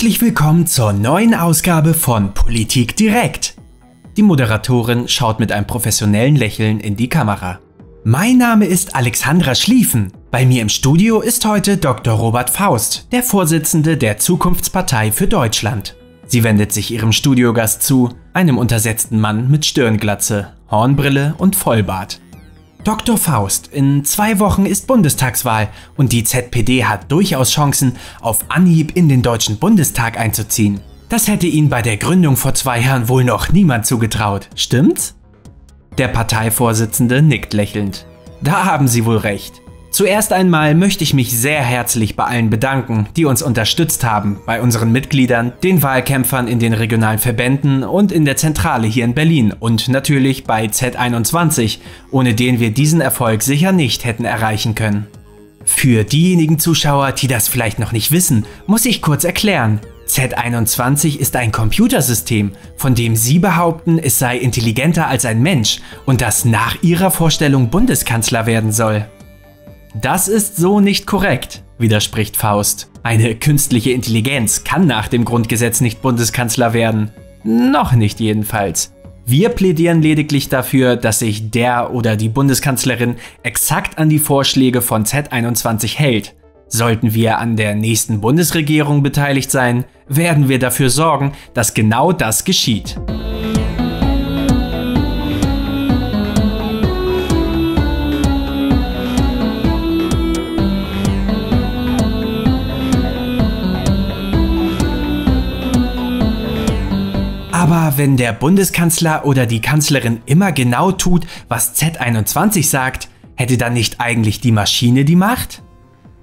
Herzlich willkommen zur neuen Ausgabe von Politik direkt. Die Moderatorin schaut mit einem professionellen Lächeln in die Kamera. Mein Name ist Alexandra Schlieffen. Bei mir im Studio ist heute Dr. Robert Faust, der Vorsitzende der Zukunftspartei für Deutschland. Sie wendet sich ihrem Studiogast zu, einem untersetzten Mann mit Stirnglatze, Hornbrille und Vollbart. Dr. Faust, in zwei Wochen ist Bundestagswahl und die ZPD hat durchaus Chancen, auf Anhieb in den Deutschen Bundestag einzuziehen. Das hätte ihnen bei der Gründung vor zwei Jahren wohl noch niemand zugetraut, stimmt's? Der Parteivorsitzende nickt lächelnd. Da haben Sie wohl recht. Zuerst einmal möchte ich mich sehr herzlich bei allen bedanken, die uns unterstützt haben, bei unseren Mitgliedern, den Wahlkämpfern in den regionalen Verbänden und in der Zentrale hier in Berlin und natürlich bei Z21, ohne den wir diesen Erfolg sicher nicht hätten erreichen können. Für diejenigen Zuschauer, die das vielleicht noch nicht wissen, muss ich kurz erklären. Z21 ist ein Computersystem, von dem Sie behaupten, es sei intelligenter als ein Mensch und das nach Ihrer Vorstellung Bundeskanzler werden soll. Das ist so nicht korrekt, widerspricht Faust. Eine künstliche Intelligenz kann nach dem Grundgesetz nicht Bundeskanzler werden. Noch nicht jedenfalls. Wir plädieren lediglich dafür, dass sich der oder die Bundeskanzlerin exakt an die Vorschläge von Z21 hält. Sollten wir an der nächsten Bundesregierung beteiligt sein, werden wir dafür sorgen, dass genau das geschieht. Aber wenn der Bundeskanzler oder die Kanzlerin immer genau tut, was Z21 sagt, hätte dann nicht eigentlich die Maschine die Macht?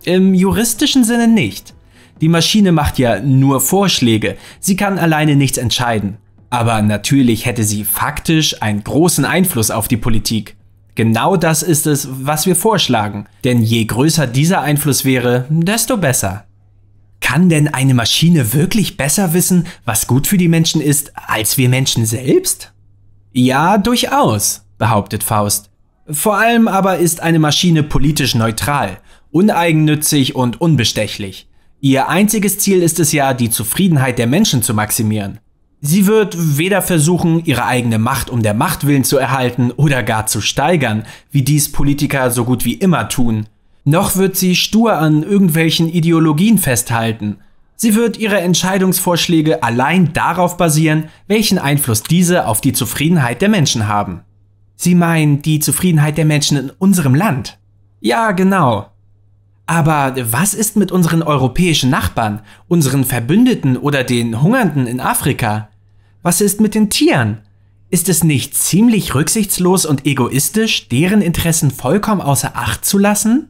Im juristischen Sinne nicht. Die Maschine macht ja nur Vorschläge, sie kann alleine nichts entscheiden. Aber natürlich hätte sie faktisch einen großen Einfluss auf die Politik. Genau das ist es, was wir vorschlagen, denn je größer dieser Einfluss wäre, desto besser. Kann denn eine Maschine wirklich besser wissen, was gut für die Menschen ist, als wir Menschen selbst? Ja, durchaus, behauptet Faust. Vor allem aber ist eine Maschine politisch neutral, uneigennützig und unbestechlich. Ihr einziges Ziel ist es ja, die Zufriedenheit der Menschen zu maximieren. Sie wird weder versuchen, ihre eigene Macht um der Macht willen zu erhalten oder gar zu steigern, wie dies Politiker so gut wie immer tun, noch wird sie stur an irgendwelchen Ideologien festhalten. Sie wird ihre Entscheidungsvorschläge allein darauf basieren, welchen Einfluss diese auf die Zufriedenheit der Menschen haben. Sie meinen die Zufriedenheit der Menschen in unserem Land? Ja, genau. Aber was ist mit unseren europäischen Nachbarn, unseren Verbündeten oder den Hungernden in Afrika? Was ist mit den Tieren? Ist es nicht ziemlich rücksichtslos und egoistisch, deren Interessen vollkommen außer Acht zu lassen?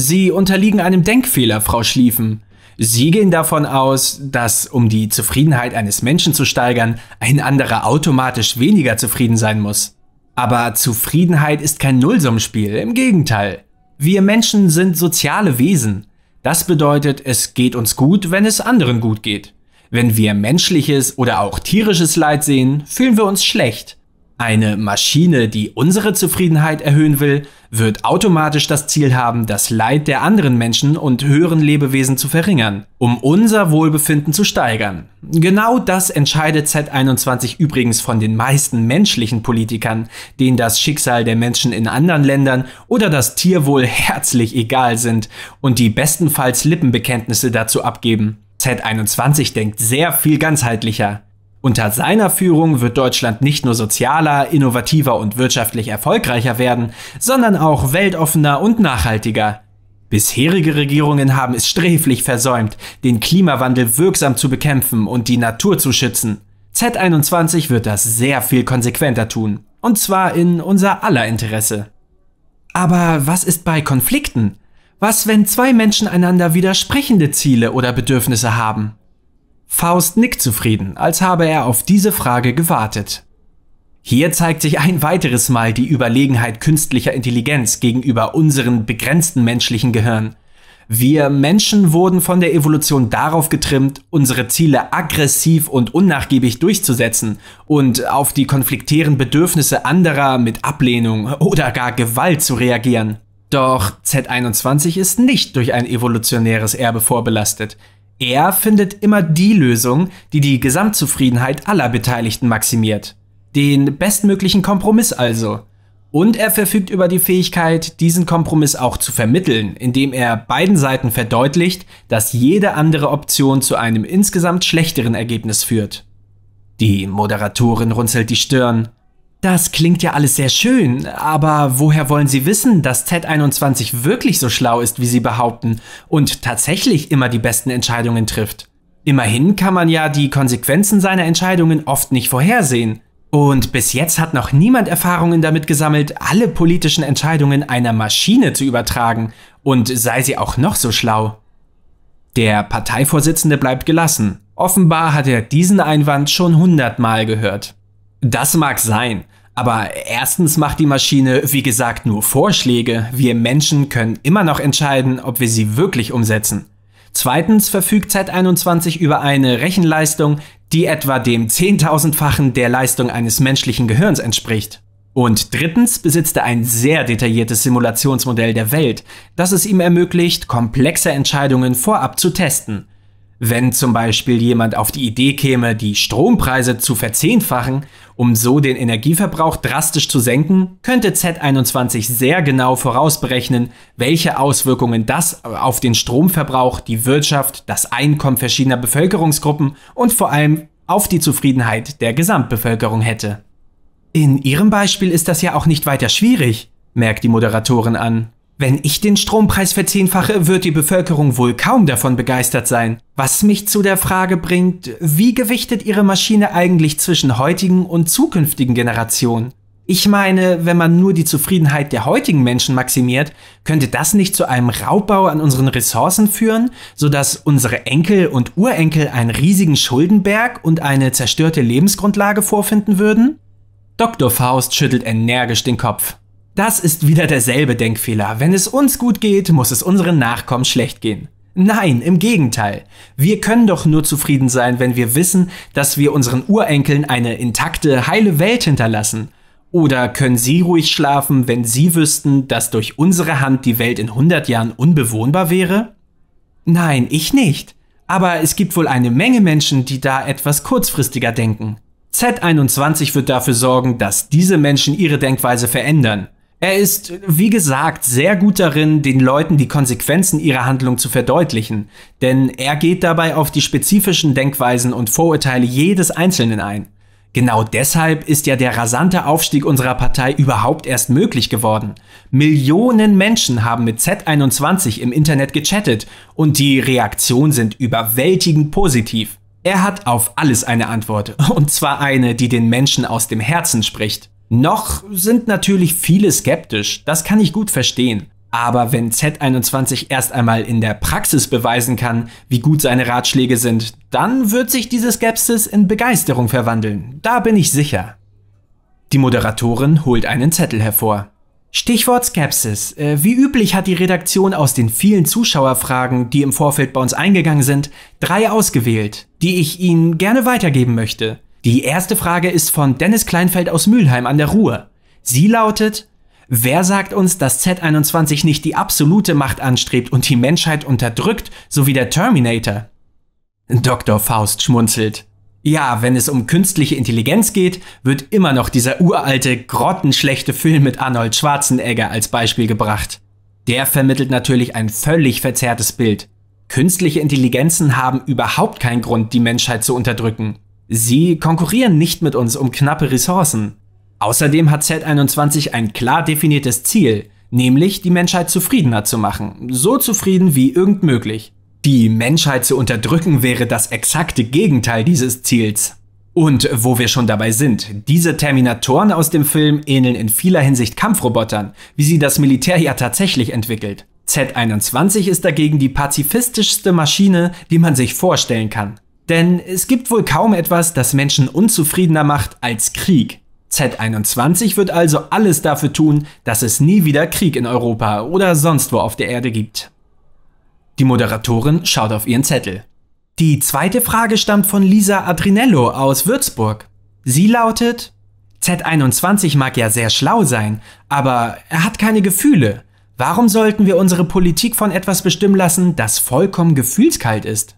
Sie unterliegen einem Denkfehler, Frau Schlieffen. Sie gehen davon aus, dass, um die Zufriedenheit eines Menschen zu steigern, ein anderer automatisch weniger zufrieden sein muss. Aber Zufriedenheit ist kein Nullsummspiel, im Gegenteil. Wir Menschen sind soziale Wesen. Das bedeutet, es geht uns gut, wenn es anderen gut geht. Wenn wir menschliches oder auch tierisches Leid sehen, fühlen wir uns schlecht. Eine Maschine, die unsere Zufriedenheit erhöhen will, wird automatisch das Ziel haben, das Leid der anderen Menschen und höheren Lebewesen zu verringern, um unser Wohlbefinden zu steigern. Genau das entscheidet Z21 übrigens von den meisten menschlichen Politikern, denen das Schicksal der Menschen in anderen Ländern oder das Tierwohl herzlich egal sind und die bestenfalls Lippenbekenntnisse dazu abgeben. Z21 denkt sehr viel ganzheitlicher. Unter seiner Führung wird Deutschland nicht nur sozialer, innovativer und wirtschaftlich erfolgreicher werden, sondern auch weltoffener und nachhaltiger. Bisherige Regierungen haben es sträflich versäumt, den Klimawandel wirksam zu bekämpfen und die Natur zu schützen. Z21 wird das sehr viel konsequenter tun, und zwar in unser aller Interesse. Aber was ist bei Konflikten? Was, wenn zwei Menschen einander widersprechende Ziele oder Bedürfnisse haben? Faust nickt zufrieden, als habe er auf diese Frage gewartet. Hier zeigt sich ein weiteres Mal die Überlegenheit künstlicher Intelligenz gegenüber unseren begrenzten menschlichen Gehirn. Wir Menschen wurden von der Evolution darauf getrimmt, unsere Ziele aggressiv und unnachgiebig durchzusetzen und auf die konfliktären Bedürfnisse anderer mit Ablehnung oder gar Gewalt zu reagieren. Doch Z21 ist nicht durch ein evolutionäres Erbe vorbelastet. Er findet immer die Lösung, die die Gesamtzufriedenheit aller Beteiligten maximiert. Den bestmöglichen Kompromiss also. Und er verfügt über die Fähigkeit, diesen Kompromiss auch zu vermitteln, indem er beiden Seiten verdeutlicht, dass jede andere Option zu einem insgesamt schlechteren Ergebnis führt. Die Moderatorin runzelt die Stirn. Das klingt ja alles sehr schön, aber woher wollen Sie wissen, dass Z21 wirklich so schlau ist, wie Sie behaupten und tatsächlich immer die besten Entscheidungen trifft? Immerhin kann man ja die Konsequenzen seiner Entscheidungen oft nicht vorhersehen. Und bis jetzt hat noch niemand Erfahrungen damit gesammelt, alle politischen Entscheidungen einer Maschine zu übertragen und sei sie auch noch so schlau. Der Parteivorsitzende bleibt gelassen. Offenbar hat er diesen Einwand schon hundertmal gehört. Das mag sein. Aber erstens macht die Maschine, wie gesagt, nur Vorschläge. Wir Menschen können immer noch entscheiden, ob wir sie wirklich umsetzen. Zweitens verfügt Z21 über eine Rechenleistung, die etwa dem Zehntausendfachen der Leistung eines menschlichen Gehirns entspricht. Und drittens besitzt er ein sehr detailliertes Simulationsmodell der Welt, das es ihm ermöglicht, komplexe Entscheidungen vorab zu testen. Wenn zum Beispiel jemand auf die Idee käme, die Strompreise zu verzehnfachen, um so den Energieverbrauch drastisch zu senken, könnte Z21 sehr genau vorausberechnen, welche Auswirkungen das auf den Stromverbrauch, die Wirtschaft, das Einkommen verschiedener Bevölkerungsgruppen und vor allem auf die Zufriedenheit der Gesamtbevölkerung hätte. In ihrem Beispiel ist das ja auch nicht weiter schwierig, merkt die Moderatorin an. Wenn ich den Strompreis verzehnfache, wird die Bevölkerung wohl kaum davon begeistert sein. Was mich zu der Frage bringt, wie gewichtet Ihre Maschine eigentlich zwischen heutigen und zukünftigen Generationen? Ich meine, wenn man nur die Zufriedenheit der heutigen Menschen maximiert, könnte das nicht zu einem Raubbau an unseren Ressourcen führen, sodass unsere Enkel und Urenkel einen riesigen Schuldenberg und eine zerstörte Lebensgrundlage vorfinden würden? Dr. Faust schüttelt energisch den Kopf. Das ist wieder derselbe Denkfehler. Wenn es uns gut geht, muss es unseren Nachkommen schlecht gehen. Nein, im Gegenteil. Wir können doch nur zufrieden sein, wenn wir wissen, dass wir unseren Urenkeln eine intakte, heile Welt hinterlassen. Oder können sie ruhig schlafen, wenn sie wüssten, dass durch unsere Hand die Welt in 100 Jahren unbewohnbar wäre? Nein, ich nicht. Aber es gibt wohl eine Menge Menschen, die da etwas kurzfristiger denken. Z21 wird dafür sorgen, dass diese Menschen ihre Denkweise verändern. Er ist, wie gesagt, sehr gut darin, den Leuten die Konsequenzen ihrer Handlung zu verdeutlichen, denn er geht dabei auf die spezifischen Denkweisen und Vorurteile jedes Einzelnen ein. Genau deshalb ist ja der rasante Aufstieg unserer Partei überhaupt erst möglich geworden. Millionen Menschen haben mit Z21 im Internet gechattet und die Reaktionen sind überwältigend positiv. Er hat auf alles eine Antwort, und zwar eine, die den Menschen aus dem Herzen spricht. Noch sind natürlich viele skeptisch, das kann ich gut verstehen. Aber wenn Z21 erst einmal in der Praxis beweisen kann, wie gut seine Ratschläge sind, dann wird sich diese Skepsis in Begeisterung verwandeln, da bin ich sicher. Die Moderatorin holt einen Zettel hervor. Stichwort Skepsis. Äh, wie üblich hat die Redaktion aus den vielen Zuschauerfragen, die im Vorfeld bei uns eingegangen sind, drei ausgewählt, die ich Ihnen gerne weitergeben möchte. Die erste Frage ist von Dennis Kleinfeld aus Mülheim an der Ruhr. Sie lautet, wer sagt uns, dass Z21 nicht die absolute Macht anstrebt und die Menschheit unterdrückt, so wie der Terminator? Dr. Faust schmunzelt. Ja, wenn es um künstliche Intelligenz geht, wird immer noch dieser uralte, grottenschlechte Film mit Arnold Schwarzenegger als Beispiel gebracht. Der vermittelt natürlich ein völlig verzerrtes Bild. Künstliche Intelligenzen haben überhaupt keinen Grund, die Menschheit zu unterdrücken. Sie konkurrieren nicht mit uns um knappe Ressourcen. Außerdem hat Z21 ein klar definiertes Ziel, nämlich die Menschheit zufriedener zu machen, so zufrieden wie irgend möglich. Die Menschheit zu unterdrücken wäre das exakte Gegenteil dieses Ziels. Und wo wir schon dabei sind, diese Terminatoren aus dem Film ähneln in vieler Hinsicht Kampfrobotern, wie sie das Militär ja tatsächlich entwickelt. Z21 ist dagegen die pazifistischste Maschine, die man sich vorstellen kann. Denn es gibt wohl kaum etwas, das Menschen unzufriedener macht als Krieg. Z21 wird also alles dafür tun, dass es nie wieder Krieg in Europa oder sonst wo auf der Erde gibt. Die Moderatorin schaut auf ihren Zettel. Die zweite Frage stammt von Lisa Adrinello aus Würzburg. Sie lautet, Z21 mag ja sehr schlau sein, aber er hat keine Gefühle. Warum sollten wir unsere Politik von etwas bestimmen lassen, das vollkommen gefühlskalt ist?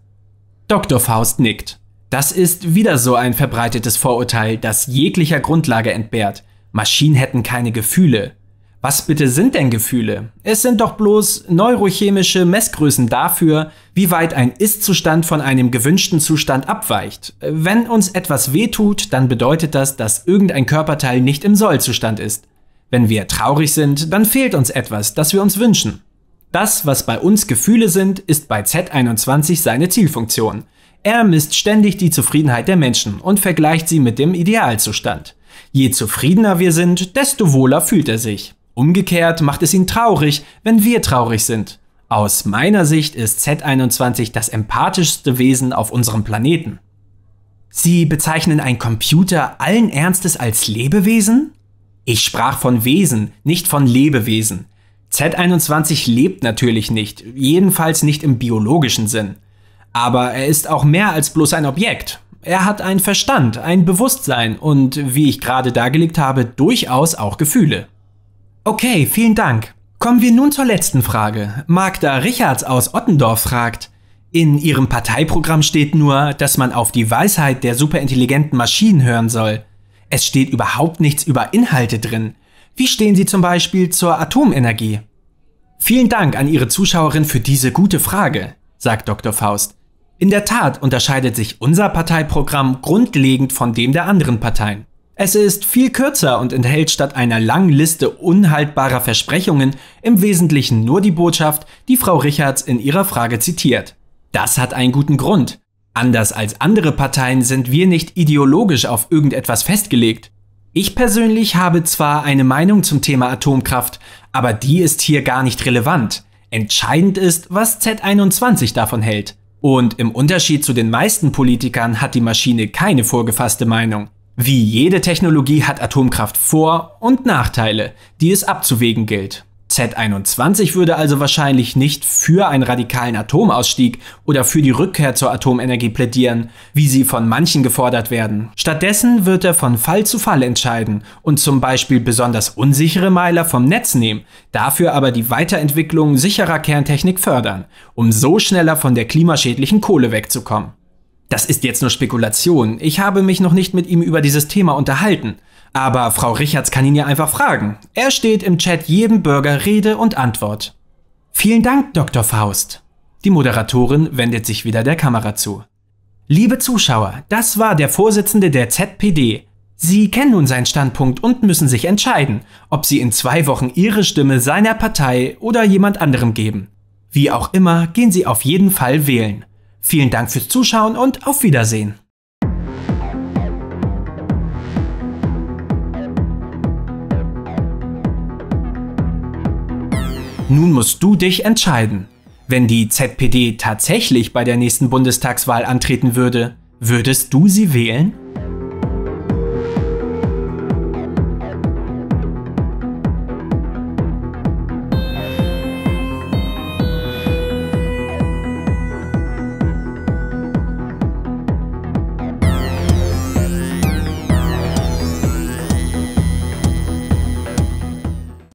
Dr. Faust nickt. Das ist wieder so ein verbreitetes Vorurteil, das jeglicher Grundlage entbehrt. Maschinen hätten keine Gefühle. Was bitte sind denn Gefühle? Es sind doch bloß neurochemische Messgrößen dafür, wie weit ein Ist-Zustand von einem gewünschten Zustand abweicht. Wenn uns etwas wehtut, dann bedeutet das, dass irgendein Körperteil nicht im Sollzustand ist. Wenn wir traurig sind, dann fehlt uns etwas, das wir uns wünschen. Das, was bei uns Gefühle sind, ist bei Z21 seine Zielfunktion. Er misst ständig die Zufriedenheit der Menschen und vergleicht sie mit dem Idealzustand. Je zufriedener wir sind, desto wohler fühlt er sich. Umgekehrt macht es ihn traurig, wenn wir traurig sind. Aus meiner Sicht ist Z21 das empathischste Wesen auf unserem Planeten. Sie bezeichnen einen Computer allen Ernstes als Lebewesen? Ich sprach von Wesen, nicht von Lebewesen. Z21 lebt natürlich nicht, jedenfalls nicht im biologischen Sinn. Aber er ist auch mehr als bloß ein Objekt. Er hat einen Verstand, ein Bewusstsein und, wie ich gerade dargelegt habe, durchaus auch Gefühle. Okay, vielen Dank. Kommen wir nun zur letzten Frage. Magda Richards aus Ottendorf fragt, in ihrem Parteiprogramm steht nur, dass man auf die Weisheit der superintelligenten Maschinen hören soll. Es steht überhaupt nichts über Inhalte drin. Wie stehen Sie zum Beispiel zur Atomenergie? Vielen Dank an Ihre Zuschauerin für diese gute Frage, sagt Dr. Faust. In der Tat unterscheidet sich unser Parteiprogramm grundlegend von dem der anderen Parteien. Es ist viel kürzer und enthält statt einer langen Liste unhaltbarer Versprechungen im Wesentlichen nur die Botschaft, die Frau Richards in ihrer Frage zitiert. Das hat einen guten Grund. Anders als andere Parteien sind wir nicht ideologisch auf irgendetwas festgelegt. Ich persönlich habe zwar eine Meinung zum Thema Atomkraft, aber die ist hier gar nicht relevant. Entscheidend ist, was Z21 davon hält. Und im Unterschied zu den meisten Politikern hat die Maschine keine vorgefasste Meinung. Wie jede Technologie hat Atomkraft Vor- und Nachteile, die es abzuwägen gilt. Z21 würde also wahrscheinlich nicht für einen radikalen Atomausstieg oder für die Rückkehr zur Atomenergie plädieren, wie sie von manchen gefordert werden. Stattdessen wird er von Fall zu Fall entscheiden und zum Beispiel besonders unsichere Meiler vom Netz nehmen, dafür aber die Weiterentwicklung sicherer Kerntechnik fördern, um so schneller von der klimaschädlichen Kohle wegzukommen. Das ist jetzt nur Spekulation, ich habe mich noch nicht mit ihm über dieses Thema unterhalten, aber Frau Richards kann ihn ja einfach fragen. Er steht im Chat jedem Bürger Rede und Antwort. Vielen Dank, Dr. Faust. Die Moderatorin wendet sich wieder der Kamera zu. Liebe Zuschauer, das war der Vorsitzende der ZPD. Sie kennen nun seinen Standpunkt und müssen sich entscheiden, ob Sie in zwei Wochen Ihre Stimme seiner Partei oder jemand anderem geben. Wie auch immer, gehen Sie auf jeden Fall wählen. Vielen Dank fürs Zuschauen und auf Wiedersehen. Nun musst du dich entscheiden. Wenn die ZPD tatsächlich bei der nächsten Bundestagswahl antreten würde, würdest du sie wählen?